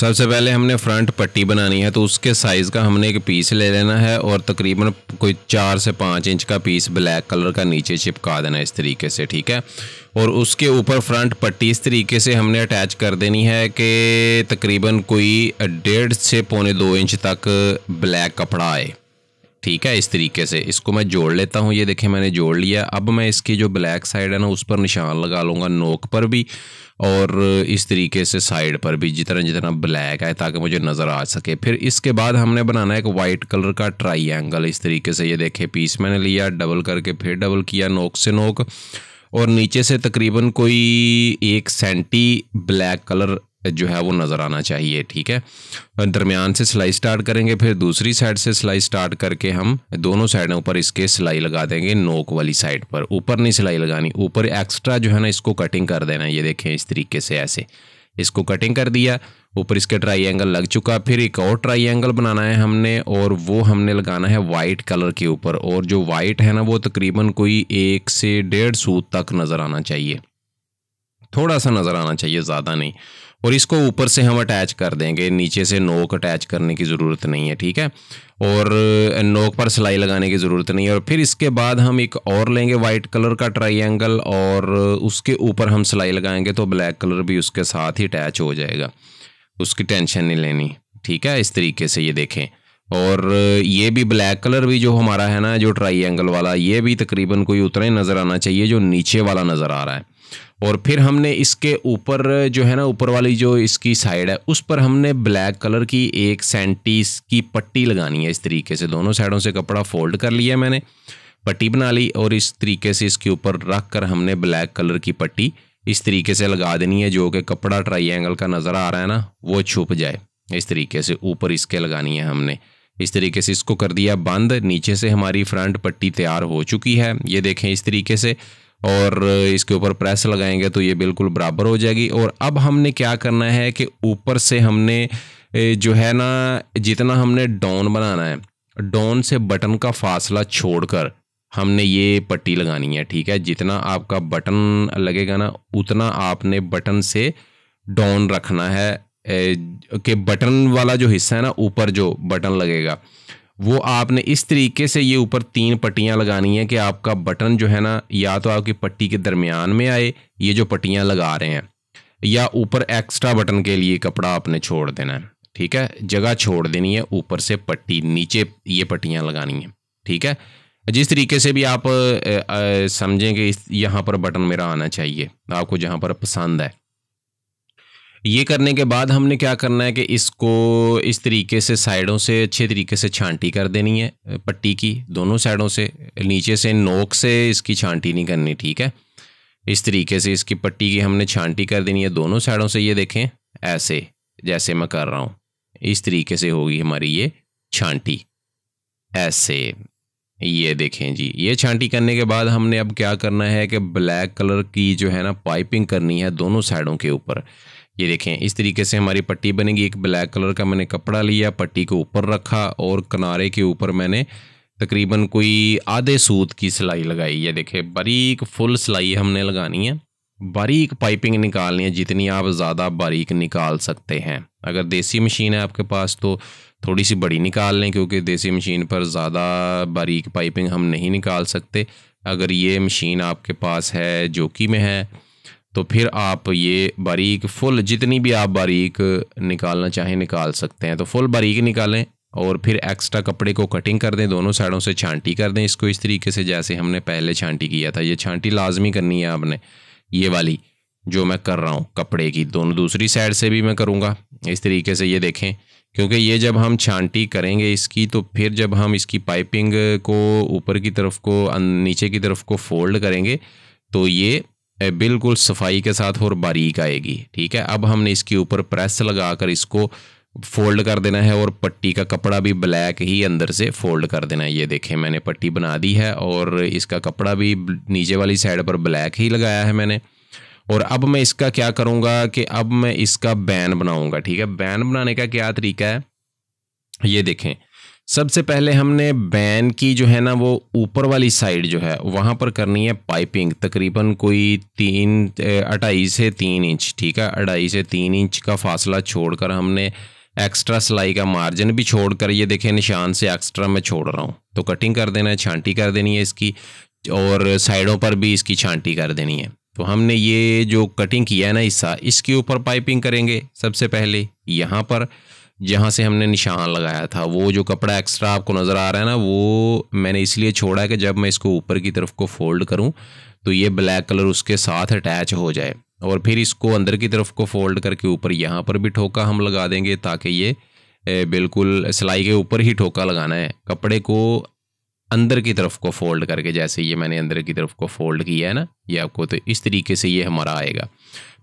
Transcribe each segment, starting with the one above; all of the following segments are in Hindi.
सबसे पहले हमने फ्रंट पट्टी बनानी है तो उसके साइज़ का हमने एक पीस ले लेना है और तकरीबन कोई चार से पाँच इंच का पीस ब्लैक कलर का नीचे चिपका देना इस तरीके से ठीक है और उसके ऊपर फ्रंट पट्टी इस तरीके से हमने अटैच कर देनी है कि तकरीबन कोई डेढ़ से पौने दो इंच तक ब्लैक कपड़ा आए ठीक है इस तरीके से इसको मैं जोड़ लेता हूँ ये देखें मैंने जोड़ लिया अब मैं इसकी जो ब्लैक साइड है ना उस पर निशान लगा लूँगा नोक पर भी और इस तरीके से साइड पर भी जितना जितना ब्लैक है ताकि मुझे नज़र आ सके फिर इसके बाद हमने बनाना है एक वाइट कलर का ट्राई एंगल इस तरीके से ये देखें पीस मैंने लिया डबल करके फिर डबल किया नोक से नोक और नीचे से तकरीबन कोई एक सेंटी ब्लैक कलर जो है वो नज़र आना चाहिए ठीक है दरमियान से सिलाई स्टार्ट करेंगे फिर दूसरी साइड से सिलाई स्टार्ट करके हम दोनों साइडों पर इसके सिलाई लगा देंगे नोक वाली साइड पर ऊपर नहीं सिलाई लगानी ऊपर एक्स्ट्रा जो है ना इसको कटिंग कर देना ये देखें इस तरीके से ऐसे इसको कटिंग कर दिया ऊपर इसके ट्राई एंगल लग चुका फिर एक और ट्राई एंगल बनाना है हमने और वो हमने लगाना है वाइट कलर के ऊपर और जो वाइट है ना वो तकरीबन कोई एक से डेढ़ सूत तक नज़र आना चाहिए थोड़ा सा नज़र आना चाहिए ज़्यादा नहीं और इसको ऊपर से हम अटैच कर देंगे नीचे से नोक अटैच करने की ज़रूरत नहीं है ठीक है और नोक पर सिलाई लगाने की ज़रूरत नहीं है और फिर इसके बाद हम एक और लेंगे वाइट कलर का ट्राइंगल और उसके ऊपर हम सिलाई लगाएंगे तो ब्लैक कलर भी उसके साथ ही अटैच हो जाएगा उसकी टेंशन नहीं लेनी ठीक है इस तरीके से ये देखें और ये भी ब्लैक कलर भी जो हमारा है ना जो ट्राइंगल वाला ये भी तकरीबन कोई उतना ही नज़र आना चाहिए जो नीचे वाला नज़र आ रहा है और फिर हमने इसके ऊपर जो है ना ऊपर वाली जो इसकी साइड है उस पर हमने ब्लैक कलर की एक सेंटीस की पट्टी लगानी है इस तरीके से दोनों साइडों से कपड़ा फोल्ड कर लिया मैंने पट्टी बना ली और इस तरीके से इसके ऊपर रख कर हमने ब्लैक कलर की पट्टी इस तरीके से लगा देनी है जो कि कपड़ा ट्राइंगल का नज़र आ रहा है ना वो छुप जाए इस तरीके से ऊपर इसके लगानी है हमने इस तरीके से इसको कर दिया बंद नीचे से हमारी फ्रंट पट्टी तैयार हो चुकी है ये देखें इस तरीके से और इसके ऊपर प्रेस लगाएंगे तो ये बिल्कुल बराबर हो जाएगी और अब हमने क्या करना है कि ऊपर से हमने जो है ना जितना हमने डॉन बनाना है डॉन से बटन का फासला छोड़कर हमने ये पट्टी लगानी है ठीक है जितना आपका बटन लगेगा ना उतना आपने बटन से डॉन रखना है कि बटन वाला जो हिस्सा है ना ऊपर जो बटन लगेगा वो आपने इस तरीके से ये ऊपर तीन पट्टियाँ लगानी है कि आपका बटन जो है ना या तो आपकी पट्टी के दरमियान में आए ये जो पट्टियाँ लगा रहे हैं या ऊपर एक्स्ट्रा बटन के लिए कपड़ा आपने छोड़ देना है ठीक है जगह छोड़ देनी है ऊपर से पट्टी नीचे ये पट्टियाँ लगानी है ठीक है जिस तरीके से भी आप समझें कि इस यहाँ पर बटन मेरा आना चाहिए आपको जहाँ पर पसंद है ये करने के बाद हमने क्या करना है कि इसको इस तरीके से साइडों से अच्छे तरीके से छांटी कर देनी है पट्टी की दोनों साइडों से नीचे से नोक से इसकी छांटी नहीं करनी ठीक है इस तरीके से इसकी पट्टी की हमने छांटी कर देनी है दोनों साइडों से ये देखें ऐसे जैसे मैं कर रहा हूँ इस तरीके से होगी हमारी ये छांटी ऐसे ये देखें जी ये छांटी करने के बाद हमने अब क्या करना है कि ब्लैक कलर की जो है ना पाइपिंग करनी है दोनों साइडों के ऊपर ये देखें इस तरीके से हमारी पट्टी बनेगी एक ब्लैक कलर का मैंने कपड़ा लिया पट्टी को ऊपर रखा और किनारे के ऊपर मैंने तकरीबन कोई आधे सूत की सिलाई लगाई ये देखें बारीक फुल सिलाई हमने लगानी है बारीक पाइपिंग निकालनी है जितनी आप ज़्यादा बारीक निकाल सकते हैं अगर देसी मशीन है आपके पास तो थोड़ी सी बड़ी निकाल लें क्योंकि देसी मशीन पर ज़्यादा बारीक पाइपिंग हम नहीं निकाल सकते अगर ये मशीन आपके पास है जोकी में है तो फिर आप ये बारीक फुल जितनी भी आप बारीक निकालना चाहें निकाल सकते हैं तो फुल बारीक निकालें और फिर एक्स्ट्रा कपड़े को कटिंग कर दें दोनों साइडों से छांटी कर दें इसको इस तरीके से जैसे हमने पहले छांटी किया था ये छांटी लाजमी करनी है आपने ये वाली जो मैं कर रहा हूँ कपड़े की दोनों दूसरी साइड से भी मैं करूँगा इस तरीके से ये देखें क्योंकि ये जब हम छांटी करेंगे इसकी तो फिर जब हम इसकी पाइपिंग को ऊपर की तरफ को अं, नीचे की तरफ को फोल्ड करेंगे तो ये बिल्कुल सफाई के साथ और बारीक आएगी ठीक है अब हमने इसके ऊपर प्रेस लगाकर इसको फोल्ड कर देना है और पट्टी का कपड़ा भी ब्लैक ही अंदर से फोल्ड कर देना है ये देखें मैंने पट्टी बना दी है और इसका कपड़ा भी नीचे वाली साइड पर ब्लैक ही लगाया है मैंने और अब मैं इसका क्या करूँगा कि अब मैं इसका बैन बनाऊँगा ठीक है बैन बनाने का क्या तरीका है ये देखें सबसे पहले हमने बैन की जो है ना वो ऊपर वाली साइड जो है वहाँ पर करनी है पाइपिंग तकरीबन कोई तीन अढ़ाई से तीन इंच ठीक है अढ़ाई से तीन इंच का फासला छोड़कर हमने एक्स्ट्रा सिलाई का मार्जिन भी छोड़कर ये देखें निशान से एक्स्ट्रा मैं छोड़ रहा हूँ तो कटिंग कर देना है छांटी कर देनी है इसकी और साइडों पर भी इसकी छांटी कर देनी है तो हमने ये जो कटिंग किया है ना हिस्सा इसके ऊपर पाइपिंग करेंगे सबसे पहले यहाँ पर जहाँ से हमने निशान लगाया था वो जो कपड़ा एक्स्ट्रा आपको नज़र आ रहा है ना वो मैंने इसलिए छोड़ा है कि जब मैं इसको ऊपर की तरफ को फोल्ड करूँ तो ये ब्लैक कलर उसके साथ अटैच हो जाए और फिर इसको अंदर की तरफ को फोल्ड करके ऊपर यहाँ पर भी ठोका हम लगा देंगे ताकि ये बिल्कुल सिलाई के ऊपर ही ठोका लगाना है कपड़े को अंदर की तरफ को फोल्ड करके जैसे ये मैंने अंदर की तरफ को फोल्ड किया है ना ये आपको तो इस तरीके से ये हमारा आएगा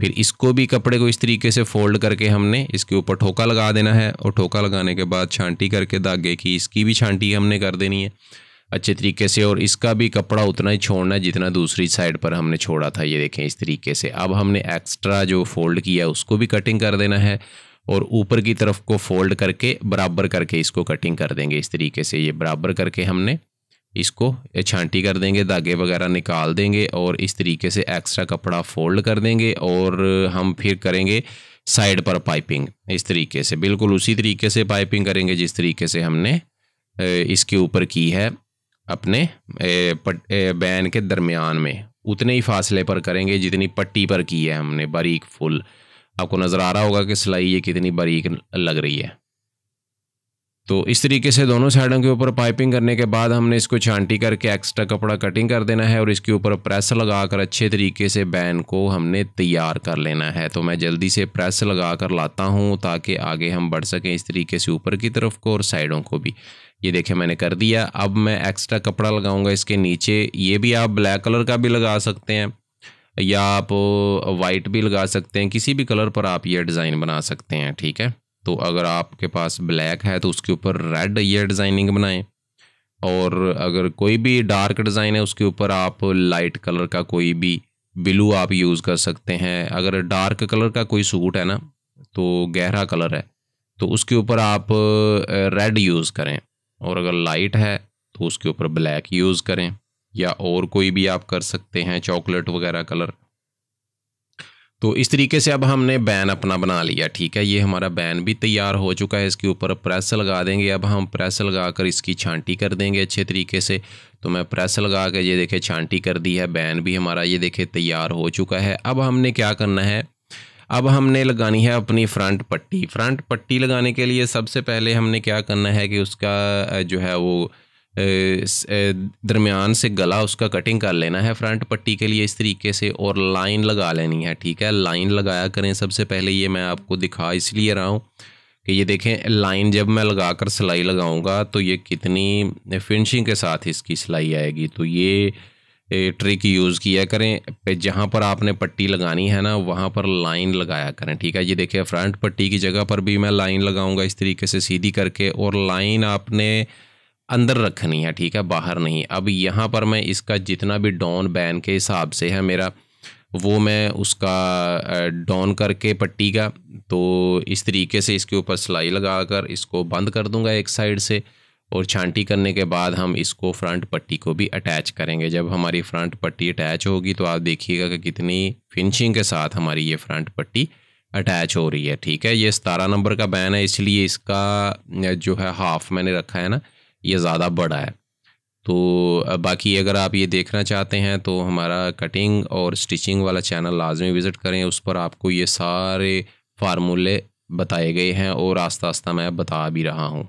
फिर इसको भी कपड़े को इस तरीके से फोल्ड करके हमने इसके ऊपर ठोका लगा देना है और ठोका लगाने के बाद छांटी करके धागे की इसकी भी छांटी हमने कर देनी है अच्छे तरीके से और इसका भी कपड़ा उतना ही छोड़ना है जितना दूसरी साइड पर हमने छोड़ा था ये देखें इस तरीके से अब हमने एक्स्ट्रा जो फोल्ड किया उसको भी कटिंग कर देना है और ऊपर की तरफ को फोल्ड करके बराबर करके इसको कटिंग कर देंगे इस तरीके से ये बराबर करके हमने इसको छांटी कर देंगे धागे वगैरह निकाल देंगे और इस तरीके से एक्स्ट्रा कपड़ा फोल्ड कर देंगे और हम फिर करेंगे साइड पर पाइपिंग इस तरीके से बिल्कुल उसी तरीके से पाइपिंग करेंगे जिस तरीके से हमने इसके ऊपर की है अपने बैन के दरमियान में उतने ही फासले पर करेंगे जितनी पट्टी पर की है हमने बारीक फुल आपको नज़र आ रहा होगा कि सिलाई ये कितनी बारीक लग रही है तो इस तरीके से दोनों साइडों के ऊपर पाइपिंग करने के बाद हमने इसको छांटी करके एक्स्ट्रा कपड़ा कटिंग कर देना है और इसके ऊपर प्रेस लगाकर अच्छे तरीके से बैन को हमने तैयार कर लेना है तो मैं जल्दी से प्रेस लगा कर लाता हूँ ताकि आगे हम बढ़ सकें इस तरीके से ऊपर की तरफ को और साइडों को भी ये देखें मैंने कर दिया अब मैं एक्स्ट्रा कपड़ा लगाऊँगा इसके नीचे ये भी आप ब्लैक कलर का भी लगा सकते हैं या आप वाइट भी लगा सकते हैं किसी भी कलर पर आप ये डिज़ाइन बना सकते हैं ठीक है तो अगर आपके पास ब्लैक है तो उसके ऊपर रेड ये डिज़ाइनिंग बनाएं और अगर कोई भी डार्क डिज़ाइन है उसके ऊपर आप लाइट कलर का कोई भी ब्लू आप यूज़ कर सकते हैं अगर डार्क कलर का कोई सूट है ना तो गहरा कलर है तो उसके ऊपर आप रेड यूज़ करें और अगर लाइट है तो उसके ऊपर ब्लैक यूज़ करें या और कोई भी आप कर सकते हैं चॉकलेट वगैरह कलर तो इस तरीके से अब हमने बैन अपना बना लिया ठीक है ये हमारा बैन भी तैयार हो चुका है इसके ऊपर प्रेस लगा देंगे अब हम प्रेस लगा कर इसकी छांटी कर देंगे अच्छे तरीके से तो मैं प्रेस लगा कर ये देखे छांटी कर दी है बैन भी हमारा ये देखे तैयार हो चुका है अब हमने क्या करना है अब हमने लगानी है अपनी फ्रंट पट्टी फ्रंट पट्टी लगाने के लिए सबसे पहले हमने क्या करना है कि उसका जो है वो दरमियान से गला उसका कटिंग कर लेना है फ्रंट पट्टी के लिए इस तरीके से और लाइन लगा लेनी है ठीक है लाइन लगाया करें सबसे पहले ये मैं आपको दिखा इसलिए रहा हूँ कि ये देखें लाइन जब मैं लगा कर सिलाई लगाऊंगा तो ये कितनी फिनिशिंग के साथ इसकी सिलाई आएगी तो ये ट्रिक यूज़ किया करें जहाँ पर आपने पट्टी लगानी है ना वहाँ पर लाइन लगाया करें ठीक है ये देखिए फ्रंट पट्टी की जगह पर भी मैं लाइन लगाऊंगा इस तरीके से सीधी करके और लाइन आपने अंदर रखनी है ठीक है बाहर नहीं अब यहाँ पर मैं इसका जितना भी डॉन बैन के हिसाब से है मेरा वो मैं उसका डॉन करके पट्टी का तो इस तरीके से इसके ऊपर सिलाई लगा कर इसको बंद कर दूंगा एक साइड से और छांटी करने के बाद हम इसको फ्रंट पट्टी को भी अटैच करेंगे जब हमारी फ्रंट पट्टी अटैच होगी तो आप देखिएगा कि कितनी फिनिशिंग के साथ हमारी ये फ्रंट पट्टी अटैच हो रही है ठीक है ये सतारह नंबर का बैन है इसलिए इसका जो है हाफ मैंने रखा है ना ये ज़्यादा बड़ा है तो बाकी अगर आप ये देखना चाहते हैं तो हमारा कटिंग और स्टिचिंग वाला चैनल लाजमी विज़िट करें उस पर आपको ये सारे फार्मूले बताए गए हैं और आस्ता आस्ता मैं बता भी रहा हूँ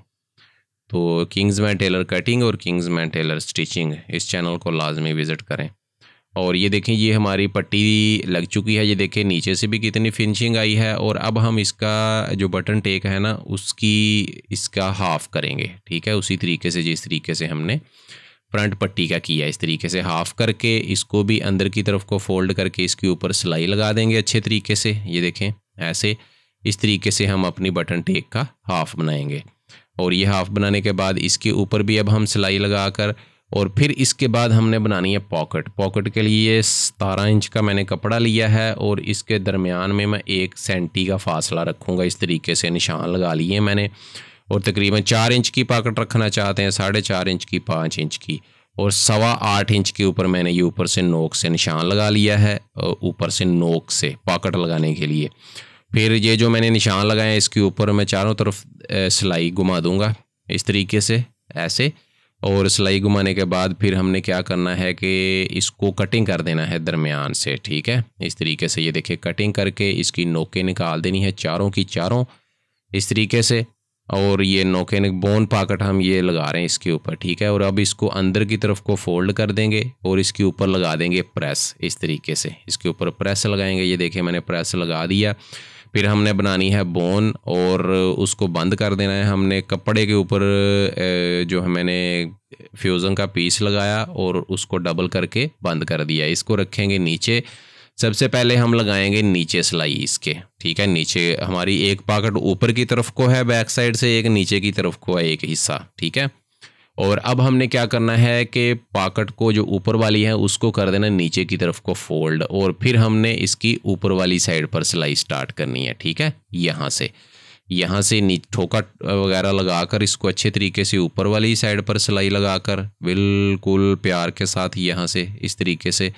तो किंग्स मैन टेलर कटिंग और किंग्स मैन टेलर स्टिचिंग इस चैनल को लाजमी विज़िट करें और ये देखें ये हमारी पट्टी लग चुकी है ये देखें नीचे से भी कितनी फिनिशिंग आई है और अब हम इसका जो बटन टेक है ना उसकी इसका हाफ़ करेंगे ठीक है उसी तरीके से जिस तरीके से हमने फ्रंट पट्टी का किया इस तरीके से हाफ़ करके इसको भी अंदर की तरफ को फोल्ड करके इसके ऊपर सिलाई लगा देंगे अच्छे तरीके से ये देखें ऐसे इस तरीके से हम अपनी बटन टेक का हाफ़ बनाएंगे और ये हाफ़ बनाने के बाद इसके ऊपर भी अब हम सिलाई लगा कर और फिर इसके बाद हमने बनानी है पॉकेट पॉकेट के लिए सतारह इंच का मैंने कपड़ा लिया है और इसके दरमियान में मैं एक सेंटी का फासला रखूँगा इस तरीके से निशान लगा लिए मैंने और तकरीबन चार इंच की पॉकेट रखना चाहते हैं साढ़े चार इंच की पाँच इंच की और सवा आठ इंच के ऊपर मैंने ये ऊपर से नोक से निशान लगा लिया है ऊपर से नोक से पॉकेट लगाने के लिए फिर ये जो मैंने निशान हैं इसके ऊपर मैं चारों तरफ सिलाई घुमा दूँगा इस तरीके से ऐसे और सिलाई घुमाने के बाद फिर हमने क्या करना है कि इसको कटिंग कर देना है दरमियान से ठीक है इस तरीके से ये देखिए कटिंग करके इसकी नोके निकाल देनी है चारों की चारों इस तरीके से और ये नोके बोन पाकट हम ये लगा रहे हैं इसके ऊपर ठीक है और अब इसको अंदर की तरफ को फोल्ड कर देंगे और इसके ऊपर लगा देंगे प्रेस इस तरीके से इसके ऊपर प्रेस लगाएंगे ये देखिए मैंने प्रेस लगा दिया फिर हमने बनानी है बोन और उसको बंद कर देना है हमने कपड़े के ऊपर जो है मैंने फ्यूज़न का पीस लगाया और उसको डबल करके बंद कर दिया इसको रखेंगे नीचे सबसे पहले हम लगाएंगे नीचे सिलाई इसके ठीक है नीचे हमारी एक पाकट ऊपर की तरफ को है बैक साइड से एक नीचे की तरफ को है एक हिस्सा ठीक है और अब हमने क्या करना है कि पाकट को जो ऊपर वाली है उसको कर देना नीचे की तरफ को फोल्ड और फिर हमने इसकी ऊपर वाली साइड पर सिलाई स्टार्ट करनी है ठीक है यहाँ से यहाँ से ठोका वगैरह लगाकर इसको अच्छे तरीके से ऊपर वाली साइड पर सिलाई लगाकर बिल्कुल प्यार के साथ यहाँ से इस तरीके से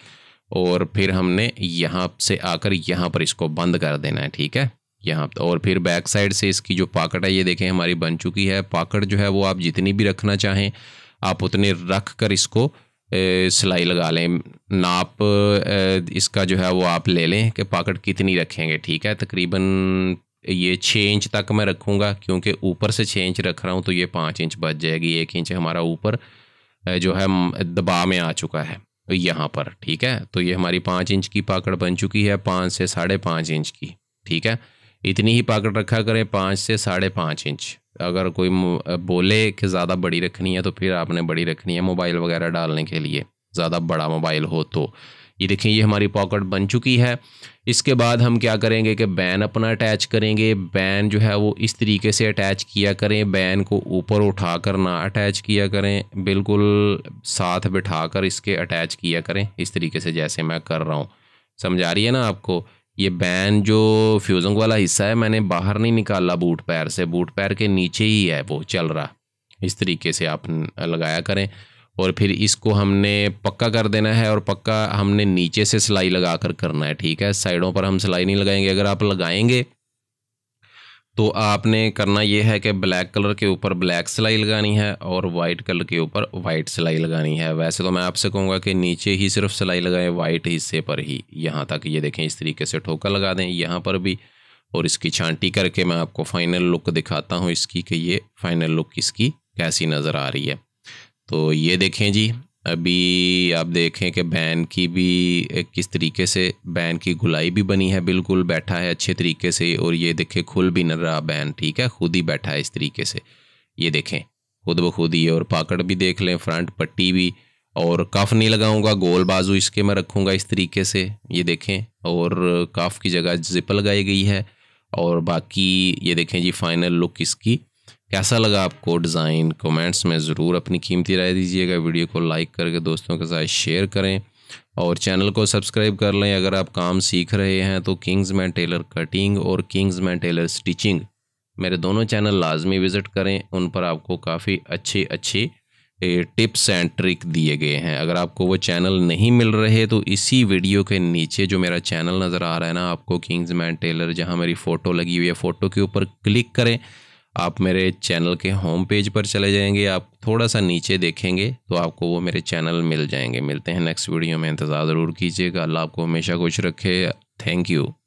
और फिर हमने यहाँ से आकर यहाँ पर इसको बंद कर देना है ठीक है यहाँ और फिर बैक साइड से इसकी जो पाकट है ये देखें हमारी बन चुकी है पाकट जो है वो आप जितनी भी रखना चाहें आप उतने रख कर इसको सिलाई लगा लें नाप इसका जो है वो आप ले लें कि पाकट कितनी रखेंगे ठीक है तकरीबन ये छः इंच तक मैं रखूँगा क्योंकि ऊपर से छः इंच रख रहा हूँ तो ये पाँच इंच बच जाएगी एक इंच हमारा ऊपर जो है दबाव में आ चुका है यहाँ पर ठीक है तो ये हमारी पाँच इंच की पाकड़ बन चुकी है पाँच से साढ़े पाँच इंच की ठीक है इतनी ही पकड़ रखा करें पाँच से साढ़े पाँच इंच अगर कोई बोले कि ज़्यादा बड़ी रखनी है तो फिर आपने बड़ी रखनी है मोबाइल वगैरह डालने के लिए ज़्यादा बड़ा मोबाइल हो तो ये देखिए ये हमारी पॉकेट बन चुकी है इसके बाद हम क्या करेंगे कि बैन अपना अटैच करेंगे बैन जो है वो इस तरीके से अटैच किया करें बैन को ऊपर उठा कर ना अटैच किया करें बिल्कुल साथ बिठा कर इसके अटैच किया करें इस तरीके से जैसे मैं कर रहा हूँ समझा रही है ना आपको ये बैन हम्म। जो फ्यूजंग वाला हिस्सा है मैंने बाहर नहीं निकाला बूट पैर से बूट पैर के नीचे ही है वो चल रहा इस तरीके से आप लगाया करें और फिर इसको हमने पक्का कर देना है और पक्का हमने नीचे से सिलाई लगा कर करना है ठीक है साइडों पर हम सिलाई नहीं लगाएंगे अगर आप लगाएंगे तो आपने करना ये है कि ब्लैक कलर के ऊपर ब्लैक सिलाई लगानी है और वाइट कलर के ऊपर वाइट सिलाई लगानी है वैसे तो मैं आपसे कहूँगा कि नीचे ही सिर्फ सिलाई लगाएं वाइट हिस्से पर ही यहाँ तक ये देखें इस तरीके से ठोका लगा दें यहाँ पर भी और इसकी छांटी करके मैं आपको फाइनल लुक दिखाता हूँ इसकी कि ये फाइनल लुक इसकी कैसी नज़र आ रही है तो ये देखें जी अभी आप देखें कि बैन की भी किस तरीके से बैन की गुलाई भी बनी है बिल्कुल बैठा है अच्छे तरीके से और ये देखें खुल भी न रहा बैन ठीक है खुद ही बैठा है इस तरीके से ये देखें खुद ब खुद ही और पाकड़ भी देख लें फ्रंट पट्टी भी और कफ नहीं लगाऊंगा गोल बाजू इसके मैं रखूंगा इस तरीके से ये देखें और कफ की जगह जिप लगाई गई है और बाकी ये देखें जी फाइनल लुक इसकी कैसा लगा आपको डिज़ाइन कमेंट्स में ज़रूर अपनी कीमती राय दीजिएगा वीडियो को लाइक करके दोस्तों के साथ शेयर करें और चैनल को सब्सक्राइब कर लें अगर आप काम सीख रहे हैं तो किंग्स मैन टेलर कटिंग और किंग्स मैन टेलर स्टिचिंग मेरे दोनों चैनल लाजमी विज़िट करें उन पर आपको काफ़ी अच्छी अच्छी टिप्स एंड ट्रिक दिए गए हैं अगर आपको वो चैनल नहीं मिल रहे तो इसी वीडियो के नीचे जो मेरा चैनल नज़र आ रहा है ना आपको किंग्स मैन टेलर जहाँ मेरी फ़ोटो लगी हुई है फ़ोटो के ऊपर क्लिक करें आप मेरे चैनल के होम पेज पर चले जाएंगे आप थोड़ा सा नीचे देखेंगे तो आपको वो मेरे चैनल मिल जाएंगे मिलते हैं नेक्स्ट वीडियो में इंतज़ार ज़रूर कीजिएगा अल्लाह आपको हमेशा खुश रखे थैंक यू